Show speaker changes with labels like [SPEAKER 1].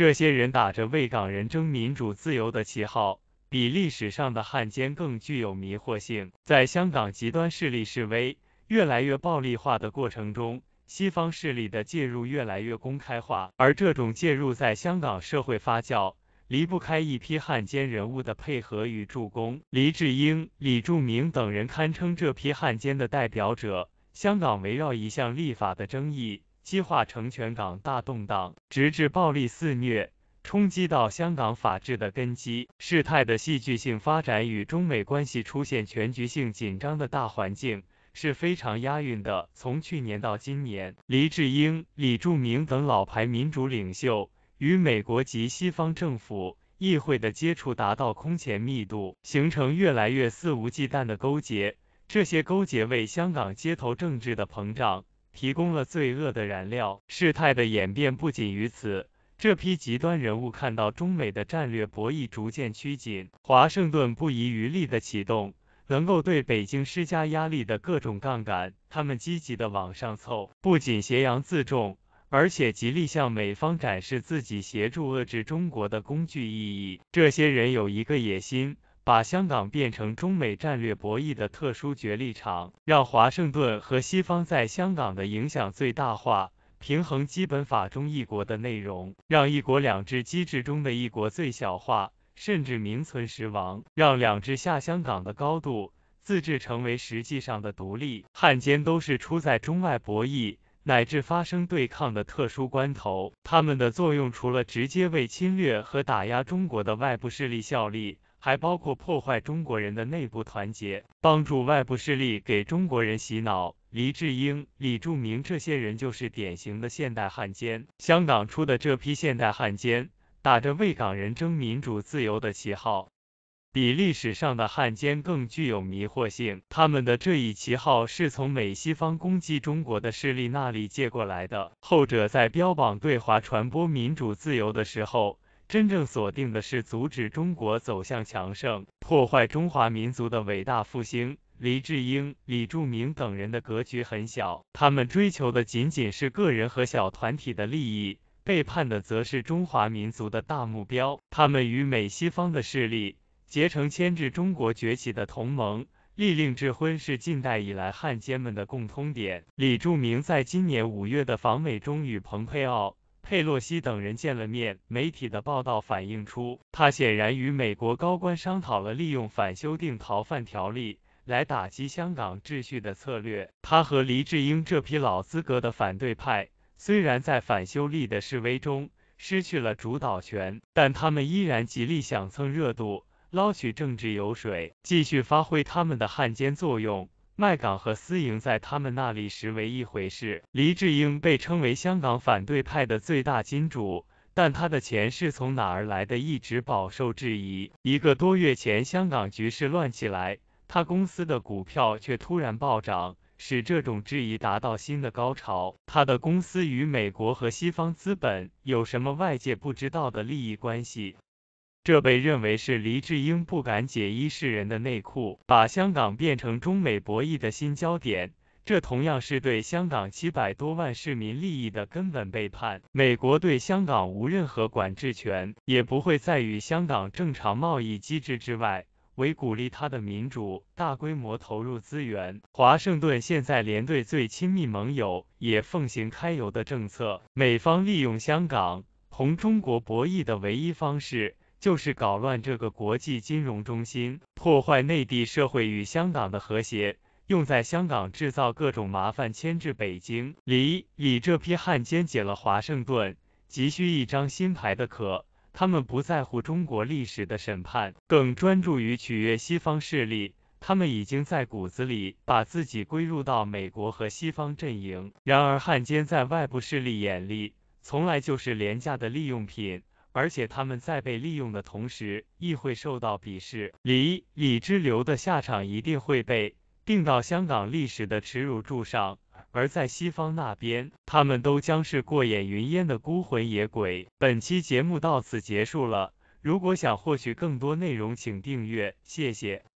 [SPEAKER 1] 这些人打着为港人争民主自由的旗号，比历史上的汉奸更具有迷惑性。在香港极端势力示威越来越暴力化的过程中，西方势力的介入越来越公开化，而这种介入在香港社会发酵，离不开一批汉奸人物的配合与助攻。黎智英、李柱铭等人堪称这批汉奸的代表者。香港围绕一项立法的争议。激化成全港大动荡，直至暴力肆虐，冲击到香港法治的根基。事态的戏剧性发展与中美关系出现全局性紧张的大环境是非常押韵的。从去年到今年，黎智英、李柱铭等老牌民主领袖与美国及西方政府、议会的接触达到空前密度，形成越来越肆无忌惮的勾结。这些勾结为香港街头政治的膨胀。提供了罪恶的燃料。事态的演变不仅于此，这批极端人物看到中美的战略博弈逐渐趋紧，华盛顿不遗余力的启动能够对北京施加压力的各种杠杆，他们积极的往上凑，不仅挟洋自重，而且极力向美方展示自己协助遏制中国的工具意义。这些人有一个野心。把香港变成中美战略博弈的特殊角力场，让华盛顿和西方在香港的影响最大化，平衡基本法中“一国”的内容，让“一国两制”机制中的一国最小化，甚至名存实亡，让“两制”下香港的高度自治成为实际上的独立。汉奸都是出在中外博弈乃至发生对抗的特殊关头，他们的作用除了直接为侵略和打压中国的外部势力效力。还包括破坏中国人的内部团结，帮助外部势力给中国人洗脑。黎智英、李柱铭这些人就是典型的现代汉奸。香港出的这批现代汉奸，打着为港人争民主自由的旗号，比历史上的汉奸更具有迷惑性。他们的这一旗号是从美西方攻击中国的势力那里借过来的，后者在标榜对华传播民主自由的时候。真正锁定的是阻止中国走向强盛，破坏中华民族的伟大复兴。黎智英、李柱明等人的格局很小，他们追求的仅仅是个人和小团体的利益，背叛的则是中华民族的大目标。他们与美西方的势力结成牵制中国崛起的同盟。利令智昏是近代以来汉奸们的共通点。李柱明在今年五月的访美中与蓬佩奥。佩洛西等人见了面，媒体的报道反映出，他显然与美国高官商讨了利用反修订逃犯条例来打击香港秩序的策略。他和黎志英这批老资格的反对派，虽然在反修例的示威中失去了主导权，但他们依然极力想蹭热度、捞取政治油水，继续发挥他们的汉奸作用。卖港和私营在他们那里实为一回事。黎智英被称为香港反对派的最大金主，但他的钱是从哪儿来的，一直饱受质疑。一个多月前，香港局势乱起来，他公司的股票却突然暴涨，使这种质疑达到新的高潮。他的公司与美国和西方资本有什么外界不知道的利益关系？这被认为是黎智英不敢解衣世人的内裤，把香港变成中美博弈的新焦点。这同样是对香港七百多万市民利益的根本背叛。美国对香港无任何管制权，也不会在与香港正常贸易机制之外，为鼓励他的民主，大规模投入资源。华盛顿现在连对最亲密盟友也奉行开油的政策。美方利用香港同中国博弈的唯一方式。就是搞乱这个国际金融中心，破坏内地社会与香港的和谐，用在香港制造各种麻烦，牵制北京。李李这批汉奸解了华盛顿，急需一张新牌的壳，他们不在乎中国历史的审判，更专注于取悦西方势力。他们已经在骨子里把自己归入到美国和西方阵营。然而，汉奸在外部势力眼里，从来就是廉价的利用品。而且他们在被利用的同时，亦会受到鄙视。李李之流的下场一定会被定到香港历史的耻辱柱上，而在西方那边，他们都将是过眼云烟的孤魂野鬼。本期节目到此结束了，如果想获取更多内容，请订阅，谢谢。